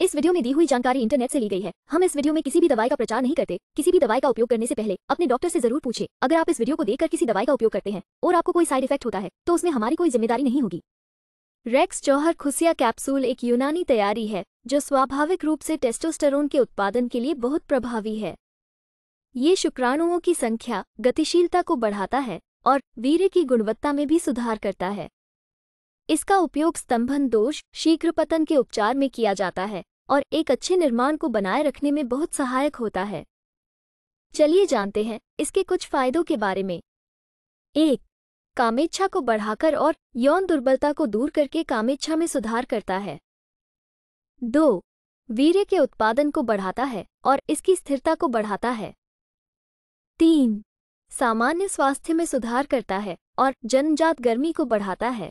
इस वीडियो में दी हुई जानकारी इंटरनेट से ली गई है हम इस वीडियो में किसी भी दवाई का प्रचार नहीं करते किसी भी दवाई का उपयोग करने से पहले अपने डॉक्टर से जरूर पूछे अगर आप इस वीडियो को देखकर किसी दवाई का उपयोग करते हैं और आपको कोई साइड इफेक्ट होता है तो उसमें हमारी कोई जिम्मेदारी नहीं होगी रेक्स जौहर खुसिया कैप्सूल एक यूनानी तैयारी है जो स्वाभाविक रूप से टेस्टोस्टेरोन के उत्पादन के लिए बहुत प्रभावी है ये शुक्राणुओं की संख्या गतिशीलता को बढ़ाता है और वीर्य की गुणवत्ता में भी सुधार करता है इसका उपयोग स्तंभन दोष शीघ्रपतन के उपचार में किया जाता है और एक अच्छे निर्माण को बनाए रखने में बहुत सहायक होता है चलिए जानते हैं इसके कुछ फायदों के बारे में एक कामेच्छा को बढ़ाकर और यौन दुर्बलता को दूर करके कामेच्छा में सुधार करता है दो वीर्य के उत्पादन को बढ़ाता है और इसकी स्थिरता को बढ़ाता है तीन सामान्य स्वास्थ्य में सुधार करता है और जन्मजात गर्मी को बढ़ाता है